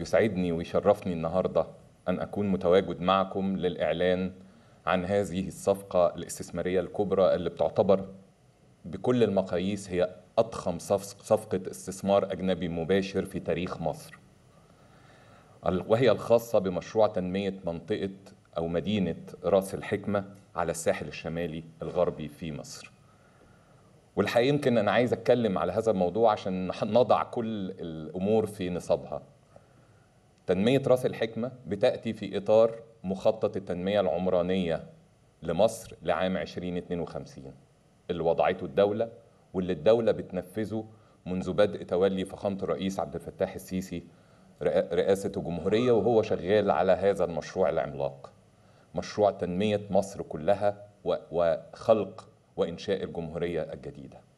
يسعدني ويشرفني النهارده ان اكون متواجد معكم للاعلان عن هذه الصفقه الاستثماريه الكبرى اللي بتعتبر بكل المقاييس هي اضخم صفقه استثمار اجنبي مباشر في تاريخ مصر وهي الخاصه بمشروع تنميه منطقه او مدينه راس الحكمه على الساحل الشمالي الغربي في مصر والحقيقه يمكن انا عايز اتكلم على هذا الموضوع عشان نضع كل الامور في نصابها تنمية رأس الحكمة بتأتي في إطار مخطط التنمية العمرانية لمصر لعام 2052 اللي وضعته الدولة واللي الدولة بتنفذه منذ بدء تولي فخامة الرئيس عبد الفتاح السيسي رئاسة الجمهورية وهو شغال على هذا المشروع العملاق مشروع تنمية مصر كلها وخلق وإنشاء الجمهورية الجديدة